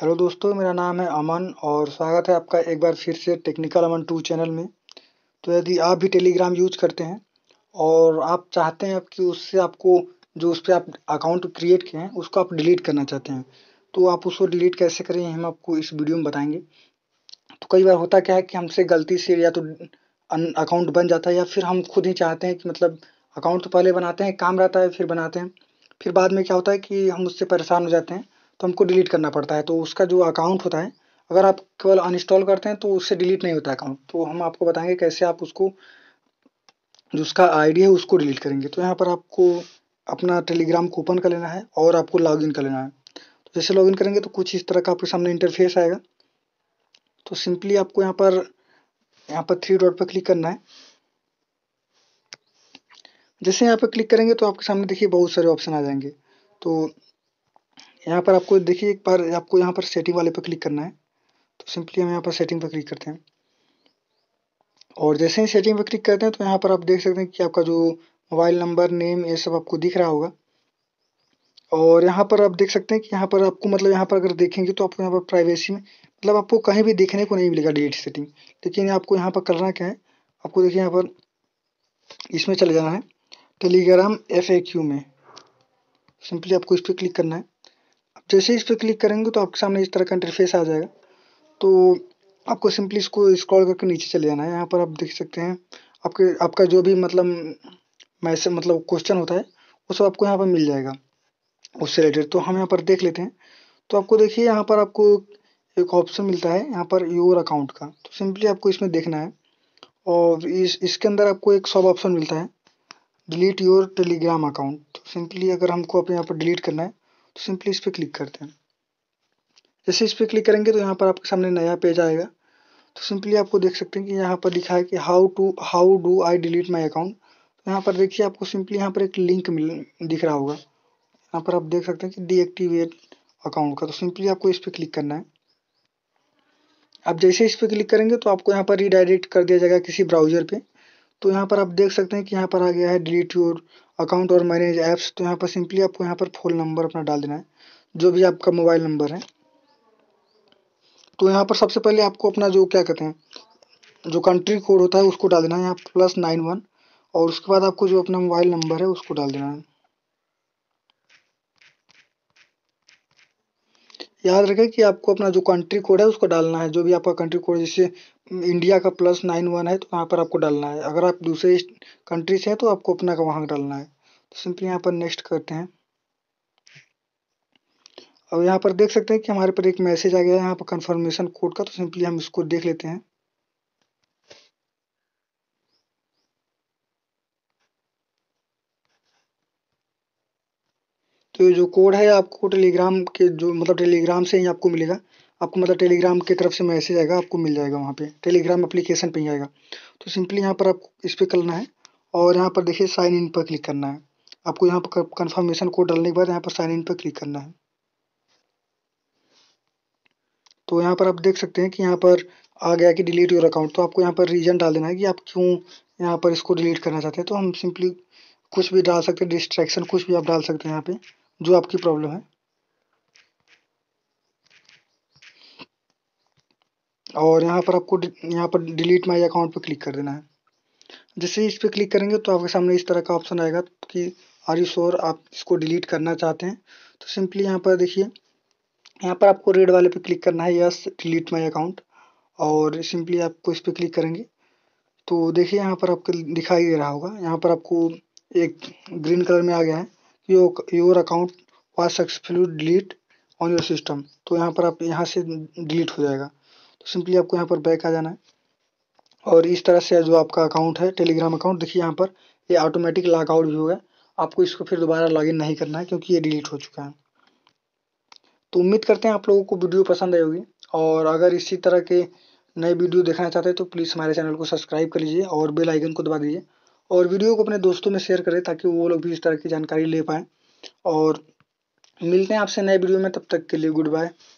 hello दोस्तों मेरा नाम है अमन और स्वागत है आपका एक बार फिर से टेक्निकल अमन टू चैनल में तो यदि आप भी टेलीग्राम यूज करते हैं और आप चाहते हैं कि उससे आपको जो उस पर आप अकाउंट क्रिएट किए हैं उसको आप डिलीट करना चाहते हैं तो आप उसको डिलीट कैसे करें हम आपको इस वीडियो में बताएंगे तो कई बार होता क्या है कि हमसे गलती से या तो अकाउंट बन जाता है या फिर हम खुद ही चाहते हैं कि मतलब अकाउंट तो पहले बनाते हैं काम रहता है फिर बनाते हैं फिर बाद में क्या होता है कि हम उससे परेशान हो जाते हैं तो हमको डिलीट करना पड़ता है तो उसका जो अकाउंट होता है अगर आप केवल अनइंस्टॉल करते हैं तो उससे डिलीट नहीं होता अकाउंट तो हम आपको बताएंगे कैसे आप उसको जो उसका आई है उसको डिलीट करेंगे तो यहाँ पर आपको अपना टेलीग्राम को ओपन कर लेना है और आपको लॉग कर लेना है तो जैसे इन करेंगे तो कुछ इस तरह का आपके सामने इंटरफेस आएगा तो सिंपली आपको यहाँ पर यहाँ पर थ्री डॉट पर क्लिक करना है जैसे यहाँ पर क्लिक करेंगे तो आपके सामने देखिए बहुत सारे ऑप्शन आ जाएंगे तो यहाँ पर आपको देखिए एक बार आपको यहाँ पर सेटिंग वाले पर क्लिक करना है तो सिंपली हम यहाँ पर सेटिंग पर क्लिक करते हैं और जैसे ही सेटिंग पर क्लिक करते हैं तो यहाँ पर आप देख सकते हैं कि आपका जो मोबाइल नंबर नेम ये सब आपको दिख रहा होगा और यहाँ पर आप देख सकते हैं कि यहाँ पर आपको मतलब यहाँ पर अगर देखेंगे तो आपको यहाँ पर प्राइवेसी में मतलब आपको कहीं भी देखने को नहीं मिलेगा डिलीट सेटिंग लेकिन आपको यहाँ पर करना क्या है आपको देखिए यहाँ पर इसमें चले जाना है टेलीग्राम एफ में सिंपली आपको इस पर क्लिक करना है जैसे इस पर क्लिक करेंगे तो आपके सामने इस तरह का इंटरफेस आ जाएगा तो आपको सिंपली इसको स्क्रॉल करके नीचे चले जाना है यहाँ पर आप देख सकते हैं आपके आपका जो भी मतलब मैसेज मतलब क्वेश्चन होता है वो सब आपको यहाँ पर मिल जाएगा उससे रिलेटेड तो हम यहाँ पर देख लेते हैं तो आपको देखिए यहाँ पर आपको एक ऑप्शन मिलता है यहाँ पर योर अकाउंट का तो सिंपली आपको इसमें देखना है और इस इसके अंदर आपको एक सब ऑप्शन मिलता है डिलीट योर टेलीग्राम अकाउंट तो सिंपली अगर हमको अपने यहाँ पर डिलीट करना है तो सिंपली इस पर क्लिक करते हैं जैसे इस पर क्लिक करेंगे तो यहाँ पर आपके सामने नया पेज आएगा तो सिंपली आपको देख सकते हैं कि यहाँ पर लिखा है कि how to how do I delete my account यहाँ पर देखिए आपको सिंपली यहाँ पर एक लिंक मिल दिख रहा होगा यहाँ पर आप देख सकते हैं कि डीएक्टिवेट अकाउंट का तो सिंपली आपको इस पर क्लिक करना है आप जैसे इस पर क्लिक करेंगे तो आपको यहाँ पर रीडायरेक्ट कर दिया जाएगा किसी ब्राउजर पे तो यहाँ पर आप देख सकते हैं कि यहाँ पर आ गया है डिलीट योर अकाउंट और मैनेज ऐप्स तो यहाँ पर सिंपली आपको यहाँ पर फ़ोन नंबर अपना डाल देना है जो भी आपका मोबाइल नंबर है तो यहाँ पर सबसे पहले आपको अपना जो क्या कहते हैं जो कंट्री कोड होता है उसको डाल देना है यहाँ प्लस नाइन वन और उसके बाद आपको जो अपना मोबाइल नंबर है उसको डाल देना है याद रखें कि आपको अपना जो कंट्री कोड है उसको डालना है जो भी आपका कंट्री कोड जैसे इंडिया का प्लस नाइन वन है तो वहाँ पर आपको डालना है अगर आप दूसरे कंट्री से हैं तो आपको अपना का वहाँ डालना है तो सिंपली यहाँ पर नेक्स्ट करते हैं अब यहाँ पर देख सकते हैं कि हमारे पर एक मैसेज आ गया है यहाँ पर कंफर्मेशन कोड का तो सिंपली हम इसको देख लेते हैं तो ये जो कोड है आपको टेलीग्राम के जो मतलब टेलीग्राम से ही आपको मिलेगा आपको मतलब टेलीग्राम की तरफ से मैसेज आएगा आपको मिल जाएगा वहाँ पे टेलीग्राम अप्लीकेशन पे ही आएगा तो सिंपली यहाँ पर आपको इस पर करना है और यहाँ पर देखिए साइन इन पर क्लिक करना है आपको यहाँ पर कन्फर्मेशन कोड डालने के बाद यहाँ पर साइन इन पर क्लिक करना है तो यहाँ पर आप देख सकते हैं कि यहाँ पर आ गया कि डिलीट योर अकाउंट तो आपको यहाँ पर रीज़न डाल देना है कि आप क्यों यहाँ पर इसको डिलीट करना चाहते हैं तो हम सिंपली कुछ भी डाल सकते हैं डिस्ट्रैक्शन कुछ भी आप डाल सकते हैं यहाँ पे जो आपकी प्रॉब्लम है और यहाँ पर आपको यहाँ पर डिलीट माई अकाउंट पर क्लिक कर देना है जैसे इस पर क्लिक करेंगे तो आपके सामने इस तरह का ऑप्शन आएगा कि आर यू श्योर आप इसको डिलीट करना चाहते हैं तो सिंपली यहाँ पर देखिए यहाँ पर आपको रेड वाले पे क्लिक करना है यस डिलीट माई अकाउंट और सिंपली आपको इस पर क्लिक करेंगे तो देखिए यहाँ पर आपको दिखाई दे रहा होगा यहाँ पर आपको एक ग्रीन कलर में आ गया है your account was successful delete on your system तो यहाँ पर आप यहाँ से डिलीट हो जाएगा सिंपली आपको यहाँ पर बैक आ जाना है और इस तरह से जो आपका अकाउंट है टेलीग्राम अकाउंट देखिए यहाँ पर ये ऑटोमेटिक लॉकआउट भी होगा आपको इसको फिर दोबारा लॉगिन नहीं करना है क्योंकि ये डिलीट हो चुका है तो उम्मीद करते हैं आप लोगों को वीडियो पसंद आई होगी और अगर इसी तरह के नए वीडियो देखना चाहते हैं तो प्लीज़ हमारे चैनल को सब्सक्राइब कर लीजिए और बेल आइकन को दबा दीजिए और वीडियो को अपने दोस्तों में शेयर करें ताकि वो लोग भी इस तरह की जानकारी ले पाएँ और मिलते हैं आपसे नए वीडियो में तब तक के लिए गुड बाय